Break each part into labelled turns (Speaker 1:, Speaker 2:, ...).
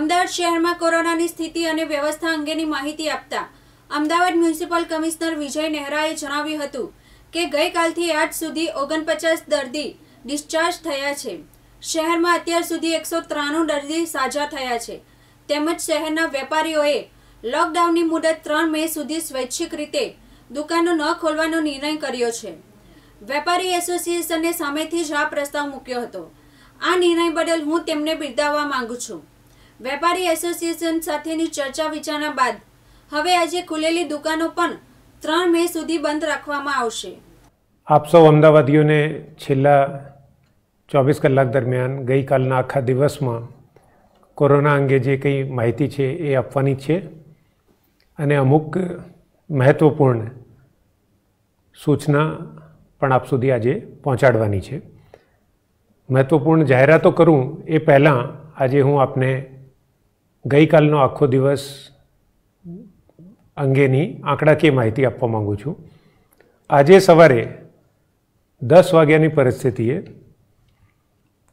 Speaker 1: અમદાવાદ શહેરમાં કોરોનાની સ્થિતિ અને વ્યવસ્થા અંગેની માહિતી આપતા અમદાવાદ મ્યુનિસિપલ કમિશનર વિજય નહેરાએ જણાવ્યું હતું કે ગઈકાલથી આજ સુધી ઓગણપચાસ દર્દી ડિસ્ચાર્જ થયા છે શહેરમાં અત્યાર સુધી એકસો ત્રાણું દર્દી સાજા થયા છે તેમજ શહેરના વેપારીઓએ લોકડાઉનની મુદત ત્રણ મે સુધી સ્વૈચ્છિક રીતે દુકાનો ન ખોલવાનો નિર્ણય કર્યો છે વેપારી એસોસિએશને સામેથી જ આ પ્રસ્તાવ મૂક્યો હતો આ નિર્ણય બદલ હું તેમને બિરદાવવા માંગુ છું વેપારી એસોસિએશન સાથેની ચર્ચા વિચારણા બાદ હવે આજે ખુલેલી દુકાનો પણ ત્રણ મે સુધી બંધ રાખવામાં આવશે આપ સૌ અમદાવાદીઓને છેલ્લા ચોવીસ કલાક દરમિયાન ગઈકાલના આખા દિવસમાં કોરોના અંગે જે કંઈ માહિતી છે એ આપવાની છે અને અમુક મહત્ત્વપૂર્ણ સૂચના પણ આપ સુધી આજે પહોંચાડવાની છે મહત્ત્વપૂર્ણ જાહેરાતો કરું એ પહેલાં આજે હું આપને ગઈકાલનો આખો દિવસ અંગેની આંકડાકીય માહિતી આપવા માગું છું આજે સવારે દસ વાગ્યાની પરિસ્થિતિએ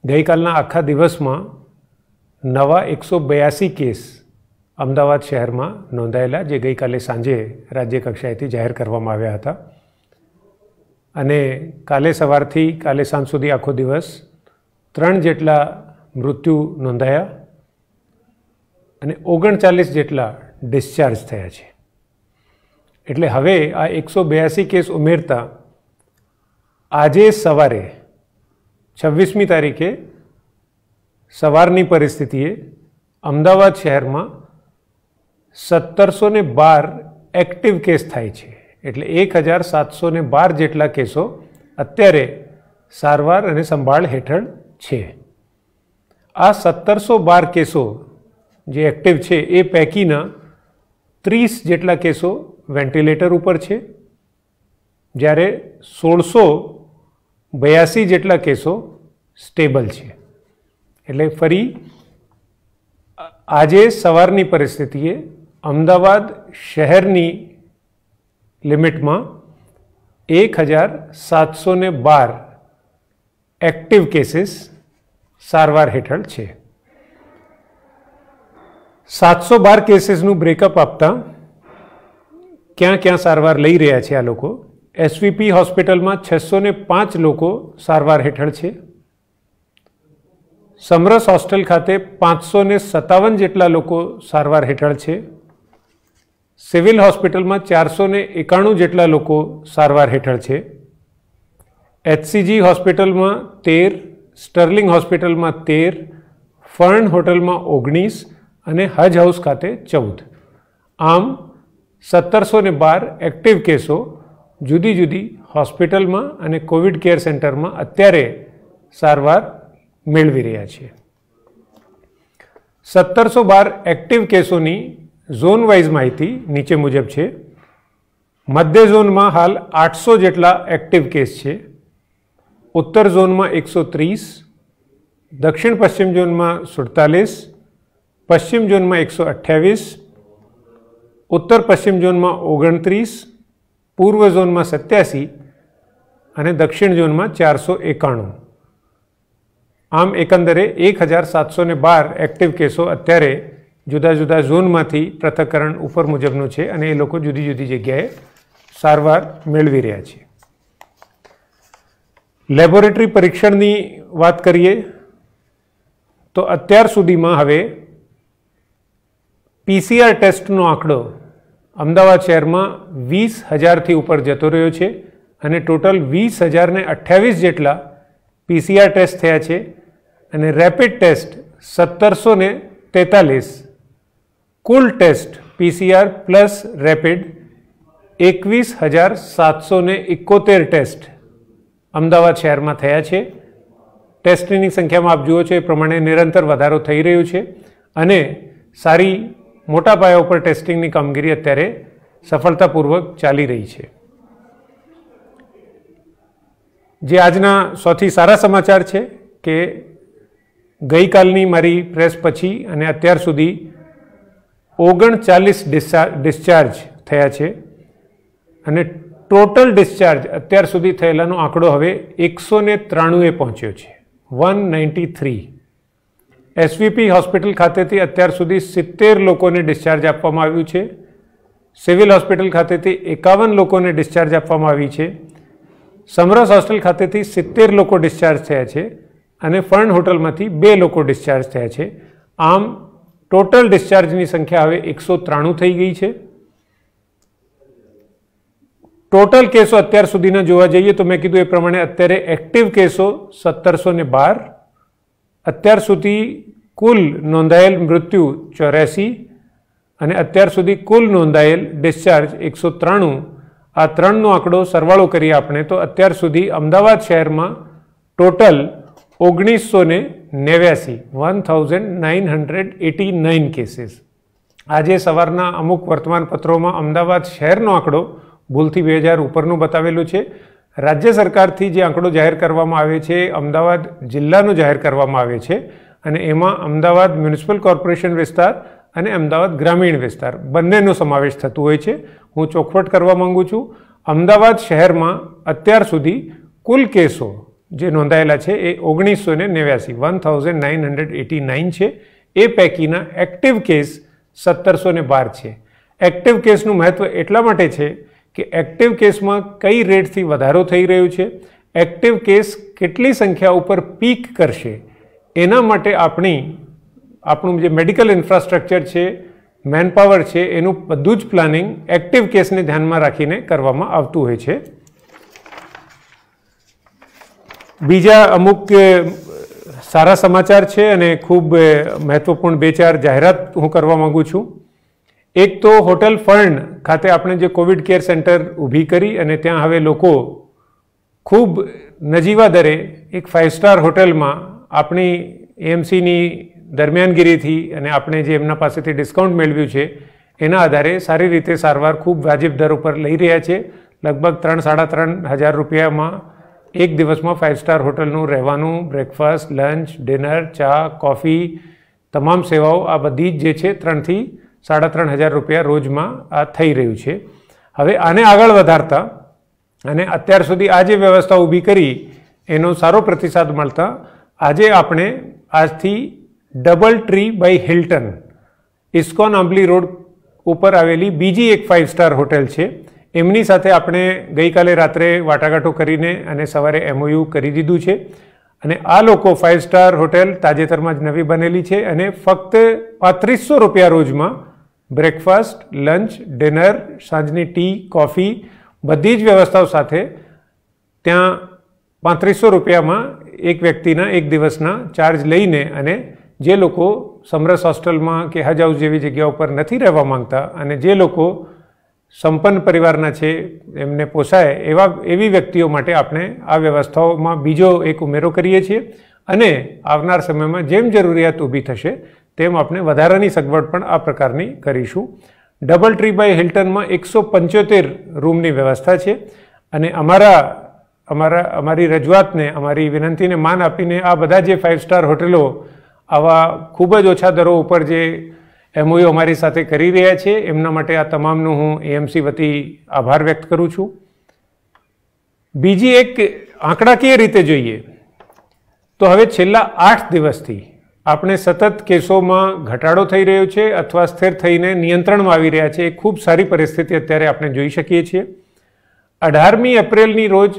Speaker 1: ગઈકાલના આખા દિવસમાં નવા એકસો બયાસી કેસ અમદાવાદ શહેરમાં નોંધાયેલા જે ગઈકાલે સાંજે રાજ્યકક્ષાએથી જાહેર કરવામાં આવ્યા હતા અને કાલે સવારથી કાલે સાંજ સુધી આખો દિવસ ત્રણ જેટલા મૃત્યુ નોંધાયા અને ઓગણચાલીસ જેટલા ડિસ્ચાર્જ થયા છે એટલે હવે આ એકસો બ્યાસી કેસ ઉમેરતા આજે સવારે છવ્વીસમી તારીખે સવારની પરિસ્થિતિએ અમદાવાદ શહેરમાં સત્તરસો ને બાર એક્ટિવ કેસ થાય છે એટલે એક હજાર સાતસો ને બાર જેટલા કેસો અત્યારે સારવાર અને સંભાળ હેઠળ છે આ સત્તરસો બાર કેસો જે એક્ટિવ છે એ પૈકીના ત્રીસ જેટલા કેસો વેન્ટિલેટર ઉપર છે જ્યારે સોળસો બયાસી જેટલા કેસો સ્ટેબલ છે એટલે ફરી આજે સવારની પરિસ્થિતિએ અમદાવાદ શહેરની લિમિટમાં એક હજાર સાતસો બાર એક્ટિવ કેસીસ સારવાર હેઠળ છે સાતસો બાર કેસીસનું બ્રેકઅપ આપતા ક્યાં ક્યાં સારવાર લઈ રહ્યા છે આ લોકો એસવીપી હોસ્પિટલમાં છસો ને પાંચ લોકો સારવાર હેઠળ છે સમરસ હોસ્ટેલ ખાતે પાંચસો ને સત્તાવન જેટલા લોકો સારવાર હેઠળ છે સિવિલ હોસ્પિટલમાં ચારસો ને એકાણું જેટલા લોકો સારવાર હેઠળ છે એચસીજી હોસ્પિટલમાં તેર સ્ટર્લિંગ હોસ્પિટલમાં તેર ફર્ન હોટલમાં ઓગણીસ અને હજ હાઉસ ખાતે ચૌદ આમ સત્તરસો ને બાર એક્ટિવ કેસો જુદી જુદી હોસ્પિટલમાં અને કોવિડ કેર સેન્ટરમાં અત્યારે સારવાર મેળવી રહ્યા છે સત્તરસો બાર એક્ટિવ કેસોની ઝોન વાઇઝ માહિતી નીચે મુજબ છે મધ્ય ઝોનમાં હાલ આઠસો જેટલા એક્ટિવ કેસ છે ઉત્તર ઝોનમાં એકસો ત્રીસ દક્ષિણ પશ્ચિમ ઝોનમાં સુડતાલીસ પશ્ચિમ ઝોનમાં એકસો અઠ્યાવીસ ઉત્તર પશ્ચિમ ઝોનમાં ઓગણત્રીસ પૂર્વ ઝોનમાં સત્યાસી અને દક્ષિણ ઝોનમાં ચારસો એકાણું આમ એકંદરે એક હજાર સાતસો ને બાર એક્ટિવ કેસો અત્યારે જુદા જુદા ઝોનમાંથી પૃથક્કરણ ઉપર મુજબનું છે અને એ લોકો જુદી જુદી જગ્યાએ સારવાર મેળવી રહ્યા છે લેબોરેટરી પરીક્ષણની વાત કરીએ તો અત્યાર સુધીમાં હવે પીસીઆર ટેસ્ટનો આંકડો અમદાવાદ શહેરમાં વીસ હજારથી ઉપર જતો રહ્યો છે અને ટોટલ વીસ હજારને અઠ્યાવીસ જેટલા પીસીઆર ટેસ્ટ થયા છે અને રેપિડ ટેસ્ટ સત્તરસો ને તેતાલીસ કુલ ટેસ્ટ પીસીઆર પ્લસ રેપિડ એકવીસ હજાર સાતસો ને એકોતેર ટેસ્ટ અમદાવાદ શહેરમાં થયા છે ટેસ્ટની સંખ્યામાં આપ જુઓ છો એ પ્રમાણે નિરંતર વધારો થઈ રહ્યો છે અને સારી મોટા પાયા ઉપર ટેસ્ટિંગની કામગીરી અત્યારે સફળતાપૂર્વક ચાલી રહી છે જે આજના સૌથી સારા સમાચાર છે કે ગઈકાલની મારી પ્રેસ પછી અને અત્યાર સુધી ઓગણચાલીસ ડિસ્ચાર્જ થયા છે અને ટોટલ ડિસ્ચાર્જ અત્યાર સુધી થયેલાનો આંકડો હવે એકસો ત્રાણુએ પહોંચ્યો છે one ninety three SVP hospital ખાતેથી અત્યાર સુધી સિત્તેર લોકોને ડિસ્ચાર્જ આપવામાં આવ્યું છે સિવિલ હોસ્પિટલ ખાતેથી એકાવન લોકોને ડિસ્ચાર્જ આપવામાં આવી છે સમરસ હોસ્ટેલ ખાતેથી સિત્તેર લોકો ડિસ્ચાર્જ થયા છે અને ફર્ન હોટલમાંથી બે લોકો ડિસ્ચાર્જ થયા છે આમ ટોટલ ડિસ્ચાર્જની સંખ્યા હવે એકસો ત્રાણું થઈ ગઈ છે ટોટલ કેસો અત્યાર સુધીના જોવા જઈએ તો મેં કીધું એ પ્રમાણે અત્યારે એક્ટિવ કેસો સત્તરસો ને બાર અત્યાર સુધી કુલ નોંધાયેલ મૃત્યુ ચોર્યાસી અને અત્યાર સુધી કુલ નોંધાયેલ ડિસ્ચાર્જ એકસો ત્રાણું આ ત્રણનો આંકડો સરવાળો કરીએ આપણે તો અત્યાર સુધી અમદાવાદ શહેરમાં ટોટલ ઓગણીસો ને નેવ્યાસી one thousand nine hundred eighty nine cases આજે સવારના અમુક વર્તમાનપત્રોમાં અમદાવાદ શહેરનો આંકડો ભૂલથી બે હજાર ઉપરનું બતાવેલું છે રાજ્ય સરકારથી જે આંકડો જાહેર કરવામાં આવે છે અમદાવાદ જિલ્લાનો જાહેર કરવામાં આવે છે અને એમાં અમદાવાદ મ્યુનિસિપલ કોર્પોરેશન વિસ્તાર અને અમદાવાદ ગ્રામીણ વિસ્તાર બંનેનો સમાવેશ થતો હોય છે હું ચોખવટ કરવા માગું છું અમદાવાદ શહેરમાં અત્યાર સુધી કુલ કેસો જે નોંધાયેલા છે એ ઓગણીસો ને નેવ્યાસી one thousand nine hundred eighty nine છે એ પૈકીના એક્ટિવ કેસ સત્તરસો ને બાર છે એક્ટિવ કેસનું મહત્ત્વ એટલા માટે છે કે એક્ટિવ કેસમાં કઈ રેટથી વધારો થઈ રહ્યો છે એક્ટિવ કેસ કેટલી સંખ્યા ઉપર પીક કરશે એના માટે આપણી આપણું જે મેડિકલ ઇન્ફ્રાસ્ટ્રક્ચર છે મેનપાવર છે એનું બધું જ પ્લાનિંગ એક્ટિવ કેસને ધ્યાનમાં રાખીને કરવામાં આવતું હોય છે બીજા અમુક સારા સમાચાર છે અને ખૂબ મહત્ત્વપૂર્ણ બે ચાર જાહેરાત હું કરવા માગું છું એક તો હોટલ ફર્ણ ખાતે આપણે જે કોવિડ કેર સેન્ટર ઊભી કરી અને ત્યાં હવે લોકો ખૂબ નજીવા દરે એક ફાઇવ સ્ટાર હોટલમાં આપણી એએમસીની દરમિયાનગીરીથી અને આપણે જે એમના પાસેથી ડિસ્કાઉન્ટ મેળવ્યું છે એના આધારે સારી રીતે સારવાર ખૂબ વાજિબ દર ઉપર લઈ રહ્યા છે લગભગ ત્રણ સાડા ત્રણ હજાર રૂપિયામાં એક દિવસમાં ફાઇવ સ્ટાર હોટલનું રહેવાનું બ્રેકફાસ્ટ લંચ ડિનર ચા કોફી તમામ સેવાઓ આ બધી જ જે છે ત્રણથી સાડા ત્રણ હજાર રૂપિયા રોજમાં આ થઈ રહ્યું છે હવે આને આગળ વધારતા અને અત્યાર સુધી આ જે વ્યવસ્થા ઊભી કરી એનો સારો પ્રતિસાદ મળતા આજે આપણે આજથી Double Tree by Hilton ISKCON Ambli road ઉપર આવેલી બીજી એક ફાઇવ સ્ટાર હોટેલ છે એમની સાથે આપણે ગઈકાલે રાત્રે વાટાઘાટો કરીને અને સવારે એમઓયુ કરી દીધું છે અને આ લોકો ફાઇવ સ્ટાર હોટેલ તાજેતરમાં જ નવી બનેલી છે અને ફક્ત પાંત્રીસો રૂપિયા રોજમાં બ્રેકફાસ્ટ લંચ ડિનર સાંજની ટી કોફી બધી જ વ્યવસ્થાઓ સાથે ત્યાં પાંત્રીસો રૂપિયામાં એક વ્યક્તિના એક દિવસના ચાર્જ લઈને અને જે લોકો સમરસ હોસ્ટેલમાં કે હજ હાઉસ જેવી જગ્યા ઉપર નથી રહેવા માંગતા અને જે લોકો સંપન્ન પરિવારના છે એમને પોસાય એવા એવી વ્યક્તિઓ માટે આપણે આ વ્યવસ્થાઓમાં બીજો એક ઉમેરો કરીએ છીએ અને આવનાર સમયમાં જેમ જરૂરિયાત ઊભી થશે તેમ આપણે વધારાની સગવડ પણ આ પ્રકારની કરીશું ડબલ ટ્રી બાય હિલ્ટનમાં એકસો પંચોતેર રૂમની વ્યવસ્થા છે અને અમારા અમારા અમારી રજૂઆતને અમારી વિનંતીને માન આપીને આ બધા જે ફાઇવ સ્ટાર હોટલો આવા ખૂબ જ ઓછા દરો ઉપર જે એમઓયુ અમારી સાથે કરી રહ્યા છે એમના માટે આ તમામનું હું એએમસી વતી આભાર વ્યક્ત કરું છું બીજી એક આંકડાકીય રીતે જોઈએ તો હવે છેલ્લા આઠ દિવસથી આપણે સતત કેસોમાં ઘટાડો થઈ રહ્યો છે અથવા સ્થિર થઈને નિયંત્રણમાં આવી રહ્યા છે એ ખૂબ સારી પરિસ્થિતિ અત્યારે આપણે જોઈ શકીએ છીએ અઢારમી એપ્રિલની રોજ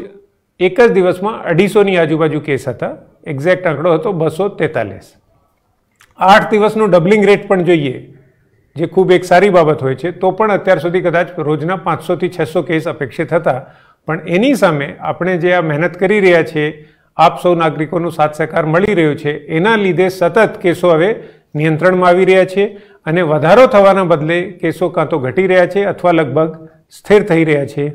Speaker 1: એક જ દિવસમાં અઢીસોની આજુબાજુ કેસ હતા એક્ઝેક્ટ આંકડો હતો બસો તેતાલીસ આઠ દિવસનું ડબલિંગ રેટ પણ જોઈએ જે ખૂબ એક સારી બાબત હોય છે તો પણ અત્યાર સુધી કદાચ રોજના પાંચસોથી છસો કેસ અપેક્ષિત હતા પણ એની સામે આપણે જે આ મહેનત કરી રહ્યા છીએ આપ સૌ નાગરિકોનો સાથ સહકાર મળી રહ્યો છે એના લીધે સતત કેસો હવે નિયંત્રણમાં આવી રહ્યા છે અને વધારો થવાના બદલે કેસો કાં તો ઘટી રહ્યા છે અથવા લગભગ સ્થિર થઈ રહ્યા છે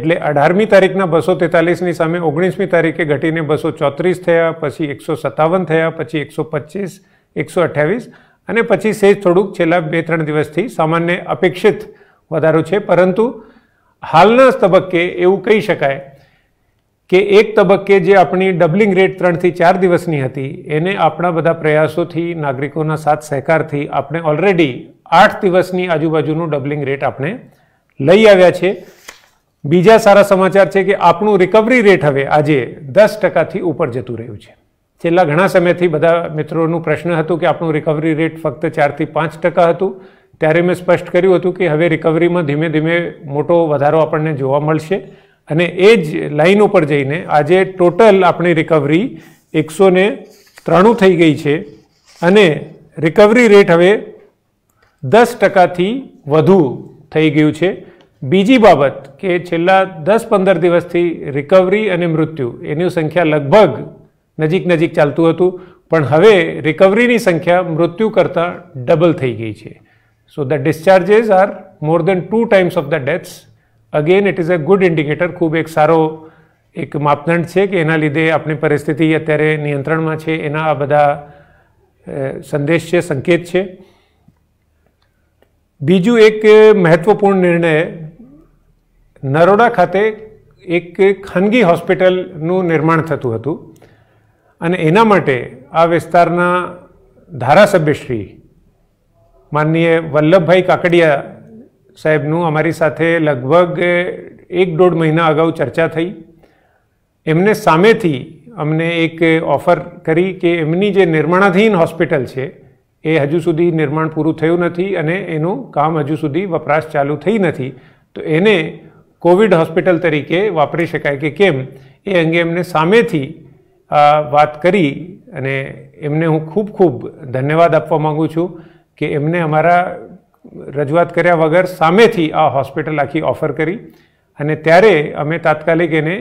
Speaker 1: એટલે અઢારમી તારીખના બસો તેતાલીસની સામે ઓગણીસમી તારીખે ઘટીને બસો ચોત્રીસ થયા પછી એકસો સત્તાવન થયા પછી એકસો પચીસ એકસો અઠ્યાવીસ અને પછી સેજ થોડુંક છેલ્લા બે ત્રણ દિવસથી સામાન્ય અપેક્ષિત વધારો છે પરંતુ હાલના તબક્કે એવું કહી શકાય કે એક તબક્કે જે આપણી ડબલિંગ રેટ ત્રણથી ચાર દિવસની હતી એને આપણા બધા પ્રયાસોથી નાગરિકોના સાથ સહકારથી આપણે ઓલરેડી આઠ દિવસની આજુબાજુનું ડબલિંગ રેટ આપણે લઈ આવ્યા છે બીજા સારા સમાચાર છે કે આપણું રિકવરી રેટ હવે આજે દસ ટકાથી ઉપર જતું રહ્યું છે છેલ્લા ઘણા સમયથી બધા મિત્રોનું પ્રશ્ન હતું કે આપણું રિકવરી રેટ ફક્ત ચારથી પાંચ ટકા હતું ત્યારે મેં સ્પષ્ટ કર્યું હતું કે હવે રિકવરીમાં ધીમે ધીમે મોટો વધારો આપણને જોવા મળશે અને એ જ લાઇન ઉપર જઈને આજે ટોટલ આપણી રિકવરી એકસો ને ત્રાણું થઈ ગઈ છે અને રિકવરી રેટ હવે દસ ટકાથી વધુ થઈ ગયું છે બીજી બાબત કે છેલ્લા દસ પંદર દિવસથી રિકવરી અને મૃત્યુ એની સંખ્યા લગભગ નજીક નજીક ચાલતું હતું પણ હવે રિકવરીની સંખ્યા મૃત્યુ કરતાં ડબલ થઈ ગઈ છે so the discharges are more than two times of the deaths again it is a good indicator ખૂબ એક સારો એક માપદંડ છે કે એના લીધે આપણી પરિસ્થિતિ અત્યારે નિયંત્રણમાં છે એના આ બધા સંદેશ છે સંકેત છે બીજું એક મહત્વપૂર્ણ નિર્ણય નરોડા ખાતે એક ખાનગી હોસ્પિટલનું નિર્માણ થતું હતું અને એના માટે આ વિસ્તારના ધારાસભ્યશ્રી માનનીય વલ્લભભાઈ કાકડિયા સાહેબનું અમારી સાથે લગભગ એક દોઢ મહિના અગાઉ ચર્ચા થઈ એમને સામેથી અમને એક ઓફર કરી કે એમની જે નિર્માણાધીન હોસ્પિટલ છે એ હજુ સુધી નિર્માણ પૂરું થયું નથી અને એનું કામ હજુ સુધી વપરાશ ચાલુ થઈ નથી તો એને કોવિડ હોસ્પિટલ તરીકે વાપરી શકાય કે કેમ એ અંગે એમને સામેથી વાત કરી અને એમને હું ખૂબ ખૂબ ધન્યવાદ આપવા માગું છું કે એમને અમારા રજૂઆત કર્યા વગર સામેથી આ હોસ્પિટલ આખી ઓફર કરી અને ત્યારે અમે તાત્કાલિક એને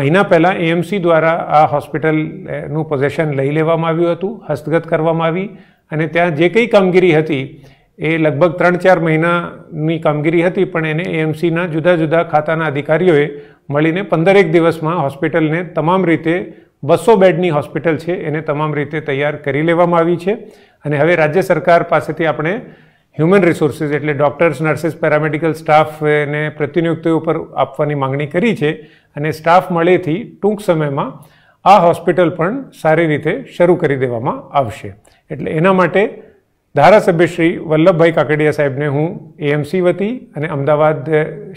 Speaker 1: મહિના પહેલાં એએમસી દ્વારા આ હોસ્પિટલનું પોઝેશન લઈ લેવામાં આવ્યું હતું હસ્તગત કરવામાં આવી અને ત્યાં જે કંઈ કામગીરી હતી એ લગભગ ત્રણ ચાર મહિનાની કામગીરી હતી પણ એને એએમસીના જુદા જુદા ખાતાના અધિકારીઓએ મળીને પંદરેક દિવસમાં હોસ્પિટલને તમામ રીતે બસો બેડની હોસ્પિટલ છે એને તમામ રીતે તૈયાર કરી લેવામાં આવી છે અને હવે રાજ્ય સરકાર પાસેથી આપણે હ્યુમન રિસોર્સિસ એટલે ડૉક્ટર્સ નર્સિસ પેરામેડિકલ સ્ટાફને પ્રતિનિયુક્તિઓ ઉપર આપવાની માંગણી કરી છે અને સ્ટાફ મળેથી ટૂંક સમયમાં આ હોસ્પિટલ પણ સારી રીતે શરૂ કરી દેવામાં આવશે એટલે એના માટે ધારાસભ્ય શ્રી વલ્લભભાઈ કાકડિયા સાહેબને હું એએમસી વતી અને અમદાવાદ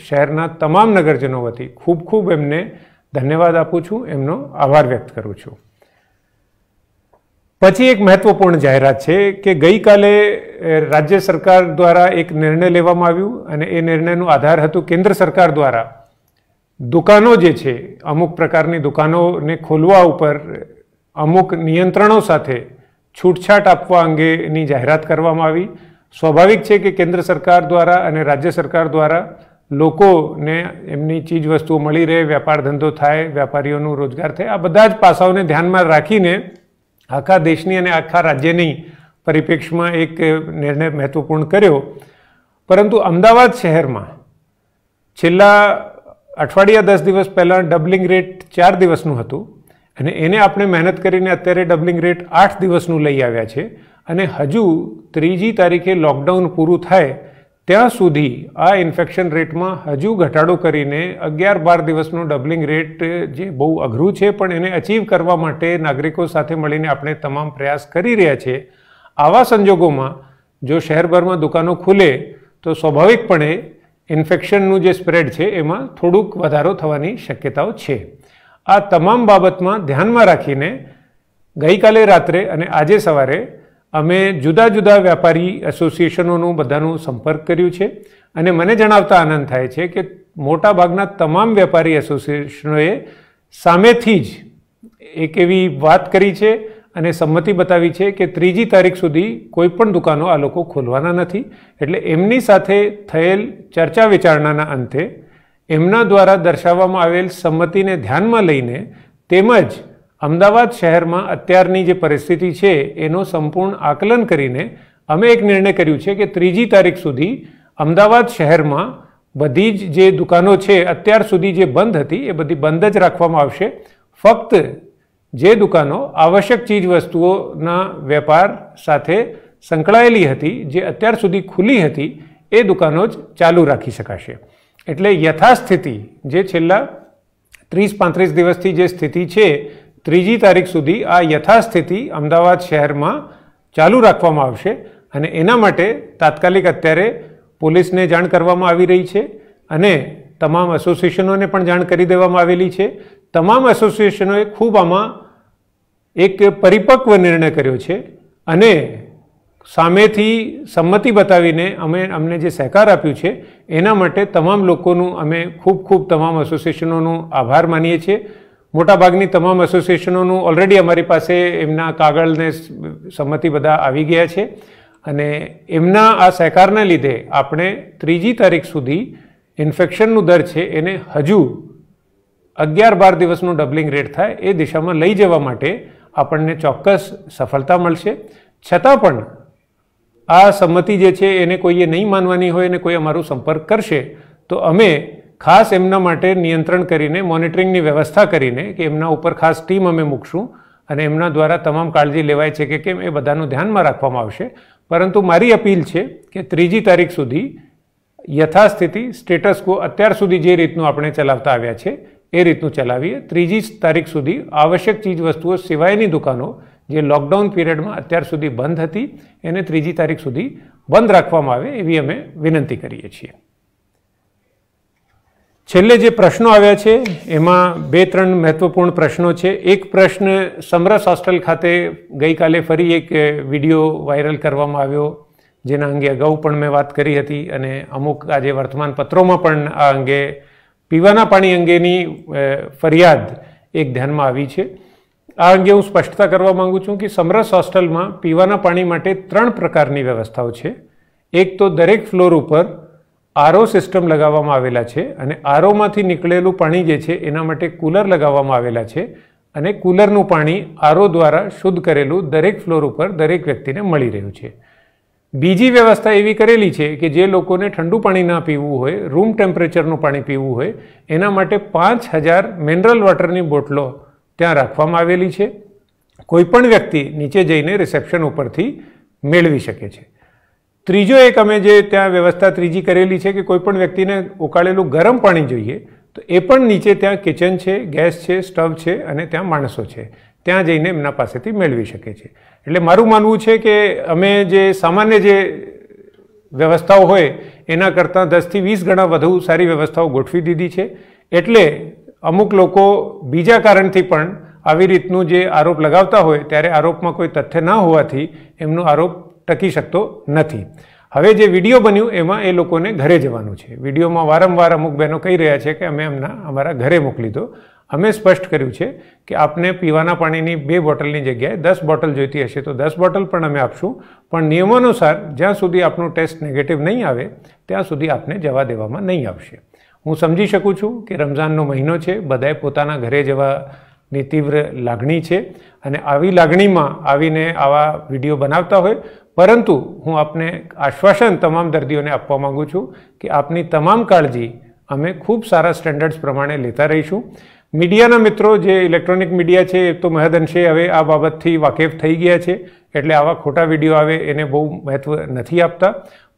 Speaker 1: શહેરના તમામ નગરજનો વતી ખૂબ ખૂબ એમને ધન્યવાદ આપું છું એમનો આભાર વ્યક્ત કરું છું પછી એક મહત્વપૂર્ણ જાહેરાત છે કે ગઈકાલે રાજ્ય સરકાર દ્વારા એક નિર્ણય લેવામાં આવ્યું અને એ નિર્ણયનું આધાર હતું કેન્દ્ર સરકાર દ્વારા દુકાનો જે છે અમુક પ્રકારની દુકાનોને ખોલવા ઉપર અમુક નિયંત્રણો સાથે છૂટછાટ આપવા અંગેની જાહેરાત કરવામાં આવી સ્વાભાવિક છે કે કેન્દ્ર સરકાર દ્વારા અને રાજ્ય સરકાર દ્વારા લોકોને એમની ચીજવસ્તુઓ મળી રહે વેપાર ધંધો થાય વેપારીઓનું રોજગાર થાય આ બધા જ પાસાઓને ધ્યાનમાં રાખીને આખા દેશની અને આખા રાજ્યની પરિપ્રેક્ષમાં એક નિર્ણય મહત્વપૂર્ણ કર્યો પરંતુ અમદાવાદ શહેરમાં છેલ્લા અઠવાડિયા દસ દિવસ પહેલાં ડબલિંગ રેટ ચાર દિવસનું હતું અને એને આપણે મહેનત કરીને અત્યારે ડબલિંગ રેટ આઠ દિવસનું લઈ આવ્યા છે અને હજુ ત્રીજી તારીખે લોકડાઉન પૂરું થાય ત્યાં સુધી આ ઇન્ફેક્શન રેટમાં હજુ ઘટાડો કરીને અગિયાર બાર દિવસનો ડબલિંગ રેટ જે બહુ અઘરું છે પણ એને અચીવ કરવા માટે નાગરિકો સાથે મળીને આપણે તમામ પ્રયાસ કરી રહ્યા છીએ આવા સંજોગોમાં જો શહેરભરમાં દુકાનો ખુલે તો સ્વાભાવિકપણે ઇન્ફેક્શનનું જે સ્પ્રેડ છે એમાં થોડુંક વધારો થવાની શક્યતાઓ છે આ તમામ બાબતમાં ધ્યાનમાં રાખીને ગઈકાલે રાત્રે અને આજે સવારે અમે જુદા જુદા વેપારી એસોસિએશનોનું બધાનું સંપર્ક કર્યું છે અને મને જણાવતા આનંદ થાય છે કે મોટાભાગના તમામ વેપારી એસોસિએશનોએ સામેથી જ એક એવી વાત કરી છે અને સંમતિ બતાવી છે કે ત્રીજી તારીખ સુધી કોઈપણ દુકાનો આ લોકો ખોલવાના નથી એટલે એમની સાથે થયેલ ચર્ચા વિચારણાના અંતે એમના દ્વારા દર્શાવવામાં આવેલ સંમતિને ધ્યાનમાં લઈને તેમજ અમદાવાદ શહેરમાં અત્યારની જે પરિસ્થિતિ છે એનો સંપૂર્ણ આકલન કરીને અમે એક નિર્ણય કર્યું છે કે ત્રીજી તારીખ સુધી અમદાવાદ શહેરમાં બધી જ જે દુકાનો છે અત્યાર સુધી જે બંધ હતી એ બધી બંધ જ રાખવામાં આવશે ફક્ત જે દુકાનો આવશ્યક ચીજ વસ્તુઓના વેપાર સાથે સંકળાયેલી હતી જે અત્યાર સુધી ખુલ્લી હતી એ દુકાનો જ ચાલુ રાખી શકાશે એટલે યથાસ્થિતિ જે છેલ્લા ત્રીસ પાંત્રીસ દિવસથી જે સ્થિતિ છે ત્રીજી તારીખ સુધી આ યથાસ્થિતિ અમદાવાદ શહેરમાં ચાલુ રાખવામાં આવશે અને એના માટે તાત્કાલિક અત્યારે પોલીસને જાણ કરવામાં આવી રહી છે અને તમામ એસોસિએશનોને પણ જાણ કરી દેવામાં આવેલી છે તમામ એસોસિએશનોએ ખૂબ આમાં એક પરિપક્વ નિર્ણય કર્યો છે અને સામેથી સંમતિ બતાવીને અમે અમને જે સહકાર આપ્યું છે એના માટે તમામ લોકોનું અમે ખૂબ ખૂબ તમામ એસોસિએશનોનો આભાર માનીએ છીએ મોટાભાગની તમામ એસોસિએશનોનું ઓલરેડી અમારી પાસે એમના કાગળને સંમતિ બધા આવી ગયા છે અને એમના આ સહકારને લીધે આપણે ત્રીજી તારીખ સુધી ઇન્ફેક્શનનું દર છે એને હજુ અગિયાર બાર દિવસનું ડબલિંગ રેટ થાય એ દિશામાં લઈ જવા માટે આપણને ચોક્કસ સફળતા મળશે છતાં પણ આ સંમતિ જે છે એને કોઈએ નહીં માનવાની હોય અને કોઈ અમારો સંપર્ક કરશે તો અમે ખાસ એમના માટે નિયંત્રણ કરીને મોનિટરિંગની વ્યવસ્થા કરીને કે એમના ઉપર ખાસ ટીમ અમે મૂકશું અને એમના દ્વારા તમામ કાળજી લેવાય છે કે કેમ એ બધાનું ધ્યાનમાં રાખવામાં આવશે પરંતુ મારી અપીલ છે કે ત્રીજી તારીખ સુધી યથાસ્થિતિ સ્ટેટસ કો અત્યાર સુધી જે રીતનું આપણે ચલાવતા આવ્યા છે એ રીતનું ચલાવીએ ત્રીજી તારીખ સુધી આવશ્યક ચીજવસ્તુઓ સિવાયની દુકાનો જે લોકડાઉન પીરિયડમાં અત્યાર સુધી બંધ હતી એને ત્રીજી તારીખ સુધી બંધ રાખવામાં આવે એવી અમે વિનંતી કરીએ છીએ છેલ્લે જે પ્રશ્નો આવ્યા છે એમાં બે ત્રણ મહત્વપૂર્ણ પ્રશ્નો છે એક પ્રશ્ન સમરસ હોસ્ટેલ ખાતે ગઈકાલે ફરી એક વિડીયો વાયરલ કરવામાં આવ્યો જેના અંગે અગાઉ પણ મેં વાત કરી હતી અને અમુક આજે વર્તમાનપત્રોમાં પણ આ અંગે પીવાના પાણી અંગેની ફરિયાદ એક ધ્યાનમાં આવી છે આ અંગે હું સ્પષ્ટતા કરવા માગું છું કે સમરસ હોસ્ટેલમાં પીવાના પાણી માટે ત્રણ પ્રકારની વ્યવસ્થાઓ છે એક તો દરેક ફ્લોર ઉપર આરો સિસ્ટમ લગાવવામાં આવેલા છે અને આરોમાંથી નીકળેલું પાણી જે છે એના માટે કુલર લગાવવામાં આવેલા છે અને કુલરનું પાણી આરો દ્વારા શુદ્ધ કરેલું દરેક ફ્લોર ઉપર દરેક વ્યક્તિને મળી રહ્યું છે બીજી વ્યવસ્થા એવી કરેલી છે કે જે લોકોને ઠંડુ પાણી ના પીવું હોય રૂમ ટેમ્પરેચરનું પાણી પીવું હોય એના માટે પાંચ હજાર મિનરલ વોટરની બોટલો ત્યાં રાખવામાં આવેલી છે કોઈપણ વ્યક્તિ નીચે જઈને રિસેપ્શન ઉપરથી મેળવી શકે છે ત્રીજો એક અમે જે ત્યાં વ્યવસ્થા ત્રીજી કરેલી છે કે કોઈ પણ વ્યક્તિને ઉકાળેલું ગરમ પાણી જોઈએ તો એ પણ નીચે ત્યાં કિચન છે ગેસ છે સ્ટવ છે અને ત્યાં માણસો છે ત્યાં જઈને એમના પાસેથી મેળવી શકે છે એટલે મારું માનવું છે કે અમે જે સામાન્ય જે વ્યવસ્થાઓ હોય એના કરતાં દસથી વીસ ગણા વધુ સારી વ્યવસ્થાઓ ગોઠવી દીધી છે એટલે અમુક લોકો બીજા કારણથી પણ આવી રીતનું જે આરોપ લગાવતા હોય ત્યારે આરોપમાં કોઈ તથ્ય ના હોવાથી એમનો આરોપ ટકી શકતો નથી હવે જે વિડીયો બન્યું એમાં એ લોકોને ઘરે જવાનું છે વિડીયોમાં વારંવાર અમુક બહેનો કહી રહ્યા છે કે અમે એમના અમારા ઘરે મોકલી દો અમે સ્પષ્ટ કર્યું છે કે આપને પીવાના પાણીની બે બોટલની જગ્યાએ દસ બોટલ જોઈતી હશે તો દસ બોટલ પણ અમે આપશું પણ નિયમોનુસાર જ્યાં સુધી આપનું ટેસ્ટ નેગેટિવ નહીં આવે ત્યાં સુધી આપને જવા દેવામાં નહીં આવશે હું સમજી શકું છું કે રમઝાનનો મહિનો છે બધાએ પોતાના ઘરે જવાની તીવ્ર લાગણી છે અને આવી લાગણીમાં આવીને આવા વિડીયો બનાવતા હોય પરંતુ હું આપને આશ્વાસન તમામ દર્દીઓને આપવા માગું છું કે આપની તમામ કાળજી અમે ખૂબ સારા સ્ટેન્ડર્ડ્સ પ્રમાણે લેતા રહીશું મીડિયાના મિત્રો જે ઇલેક્ટ્રોનિક મીડિયા છે એ તો મહદઅંશે હવે આ બાબતથી વાકેફ થઈ ગયા છે એટલે આવા ખોટા વિડીયો આવે એને બહુ મહત્ત્વ નથી આપતા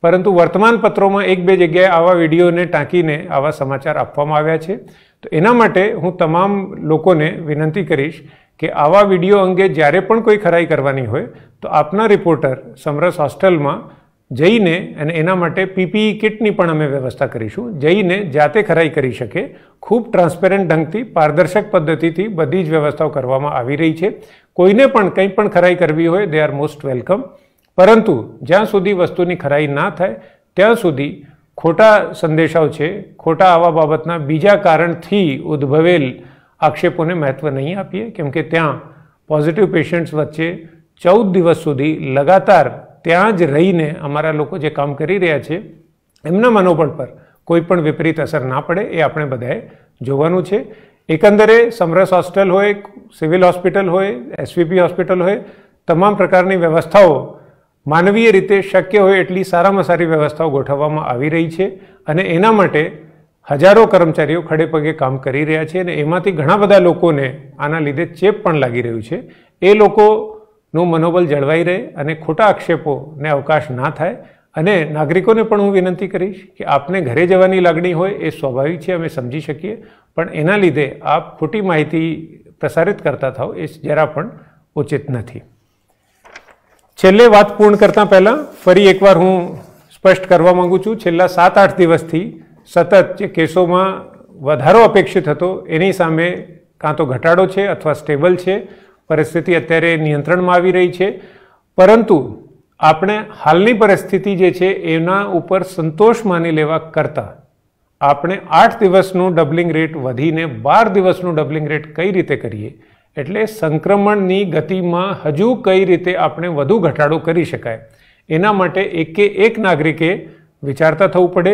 Speaker 1: પરંતુ વર્તમાન પત્રોમાં એક બે જગ્યાએ આવા વિડીયોને ટાંકીને આવા સમાચાર આપવામાં આવ્યા છે તો એના માટે હું તમામ લોકોને વિનંતી કરીશ કે આવા વિડીયો અંગે જ્યારે પણ કોઈ ખરાઈ કરવાની હોય તો આપના રિપોર્ટર સમરસ હોસ્ટેલમાં જઈને અને એના માટે પીપીઈ કિટની પણ અમે વ્યવસ્થા કરીશું જઈને જાતે ખરાઈ કરી શકે ખૂબ ટ્રાન્સપેરન્ટ ઢંગથી પારદર્શક પદ્ધતિથી બધી જ વ્યવસ્થાઓ કરવામાં આવી રહી છે કોઈને પણ કંઈ પણ ખરાઈ કરવી હોય દે આર મોસ્ટ વેલકમ પરંતુ જ્યાં સુધી વસ્તુની ખરાઈ ના થાય ત્યાં સુધી ખોટા સંદેશાઓ છે ખોટા આવા બાબતના બીજા કારણથી ઉદ્ભવેલ આક્ષેપોને મહત્ત્વ નહીં આપીએ કેમ કે ત્યાં પોઝિટિવ પેશન્ટ્સ વચ્ચે ચૌદ દિવસ સુધી લગાતાર ત્યાં જ રહીને અમારા લોકો જે કામ કરી રહ્યા છે એમના મનોબળ પર કોઈ પણ વિપરીત અસર ના પડે એ આપણે બધાએ જોવાનું છે એકંદરે સમરસ હોસ્ટેલ હોય સિવિલ હોસ્પિટલ હોય એસવીપી હોસ્પિટલ હોય તમામ પ્રકારની વ્યવસ્થાઓ માનવીય રીતે શક્ય હોય એટલી સારામાં સારી વ્યવસ્થાઓ ગોઠવવામાં આવી રહી છે અને એના માટે હજારો કર્મચારીઓ ખડેપગે કામ કરી રહ્યા છે અને એમાંથી ઘણા બધા લોકોને આના લીધે ચેપ પણ લાગી રહ્યું છે એ લોકોનું મનોબલ જળવાઈ રહે અને ખોટા આક્ષેપોને અવકાશ ના થાય અને નાગરિકોને પણ હું વિનંતી કરીશ કે આપને ઘરે જવાની લાગણી હોય એ સ્વાભાવિક છે અમે સમજી શકીએ પણ એના લીધે આપ ખોટી માહિતી પ્રસારિત કરતા થાવ એ જરા પણ ઉચિત નથી છેલ્લે વાત પૂર્ણ કરતાં પહેલાં ફરી એકવાર હું સ્પષ્ટ કરવા માગું છું છેલ્લા સાત આઠ દિવસથી સતત જે કેસોમાં વધારો અપેક્ષિત હતો એની સામે કાં તો ઘટાડો છે અથવા સ્ટેબલ છે પરિસ્થિતિ અત્યારે નિયંત્રણમાં આવી રહી છે પરંતુ આપણે હાલની પરિસ્થિતિ જે છે એના ઉપર સંતોષ માની લેવા કરતાં આપણે આઠ દિવસનું ડબલિંગ રેટ વધીને બાર દિવસનું ડબલિંગ રેટ કઈ રીતે કરીએ એટલે સંક્રમણની ગતિમાં હજુ કઈ રીતે આપણે વધુ ઘટાડો કરી શકાય એના માટે એકે એક નાગરિકે વિચારતા થવું પડે